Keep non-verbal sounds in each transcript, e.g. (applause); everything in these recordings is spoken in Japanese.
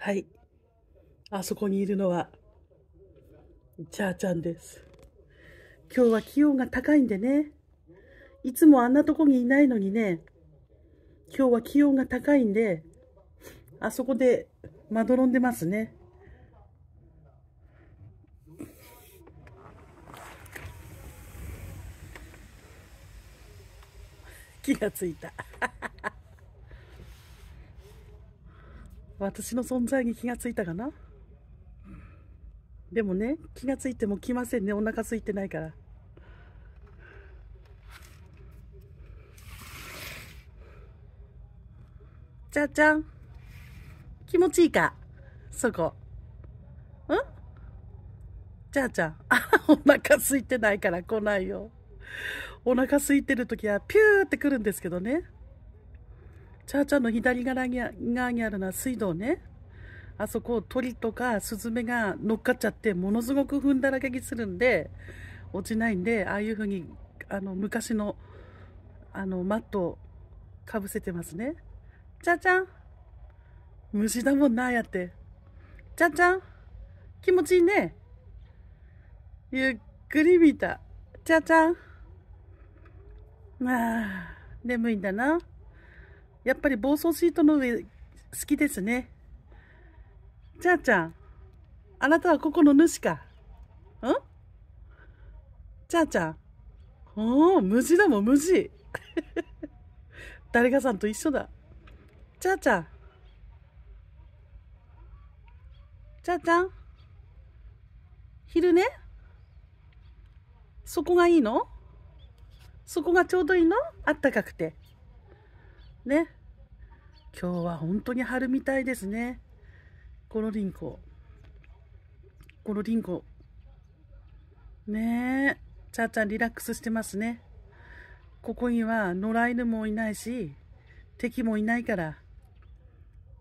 はい。あそこにいるのは、チャーちゃんです。今日は気温が高いんでね。いつもあんなとこにいないのにね、今日は気温が高いんで、あそこでまどろんでますね。(laughs) 気がついた。私の存在に気がついたかなでもね、気がついても来ませんね。お腹空いてないから。ちゃちゃん。気持ちいいかそこ。んちゃちゃん。あ (laughs) お腹空いてないから来ないよ。お腹空いてるときはピューって来るんですけどね。チャーチャーの左側にあるのは水道ね。あそこ鳥とかスズメが乗っかっちゃってものすごく踏んだらけにするんで落ちないんでああいうふうにあの昔のあのマットをかぶせてますねちゃちゃん虫だもんなあやってちゃちゃん気持ちいいねゆっくり見たちゃちゃんあ眠いんだなやっぱり暴走シートの上、好きですね。ちゃーちゃん、あなたはここの主か。んちゃーちゃん。おー、無事だもん、無事。(laughs) 誰かさんと一緒だ。ちゃーちゃん。ちゃーちゃん。昼寝そこがいいのそこがちょうどいいのあったかくて。ね。今日は本当に春みたいですね。こロリンコ。このリンコ。ねえ。ちゃーちゃんリラックスしてますね。ここには野良犬もいないし、敵もいないから、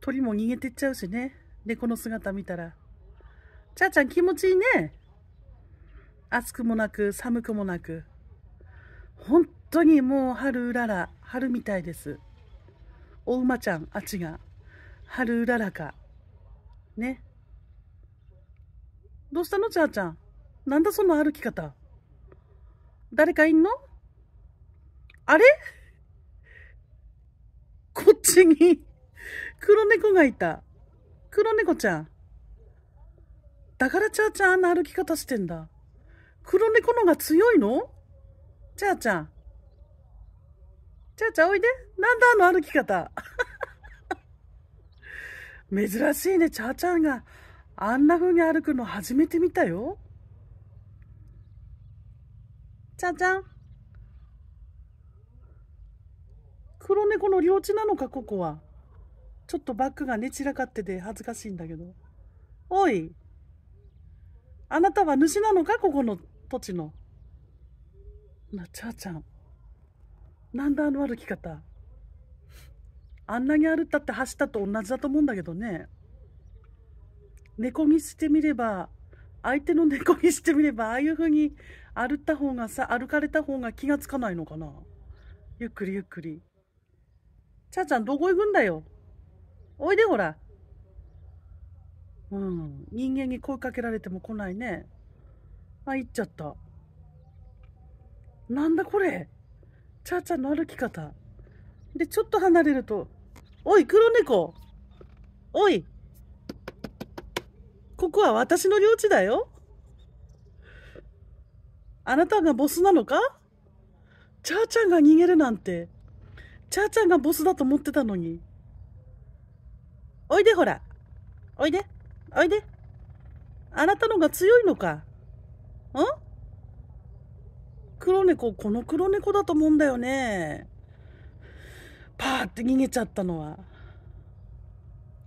鳥も逃げてっちゃうしね。猫の姿見たら。ちゃーちゃん気持ちいいね。暑くもなく、寒くもなく。本当にもう春うらら、春みたいです。お馬ちゃん、あちが、春うららか。ね。どうしたの、ちゃーちゃん。なんだその歩き方。誰かいんのあれこっちに黒猫がいた。黒猫ちゃん。だからちゃーちゃんあんな歩き方してんだ。黒猫のが強いのちゃーちゃん。ちゃちゃおいで。なんだあの歩き方。珍しいね、ちゃーちゃんが。あんな風に歩くの初めて見たよ。ちゃーちゃん。黒猫の領地なのか、ここは。ちょっとバッグがね、散らかってて恥ずかしいんだけど。おい。あなたは主なのか、ここの土地の。な、ちゃーちゃん。なんだあの歩き方。あんなに歩ったって走ったと同じだと思うんだけどね。猫にしてみれば、相手の猫にしてみれば、ああいう風に歩った方がさ、歩かれた方が気がつかないのかな。ゆっくりゆっくり。ちゃーちゃん、どこ行くんだよ。おいでほら。うん。人間に声かけられても来ないね。あ、行っちゃった。なんだこれ。チャーチャーの歩き方。で、ちょっと離れると、おい、黒猫おいここは私の領地だよあなたがボスなのかチャーちゃんが逃げるなんて、チャーちゃんがボスだと思ってたのに。おいでほら。おいで。おいで。あなたのが強いのか。ん黒猫、この黒猫だと思うんだよね。パーって逃げちゃったのは。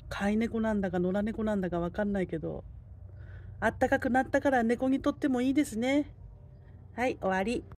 飼い猫なんだか野良猫なんだかわかんないけど。あったかくなったから猫にとってもいいですね。はい、終わり。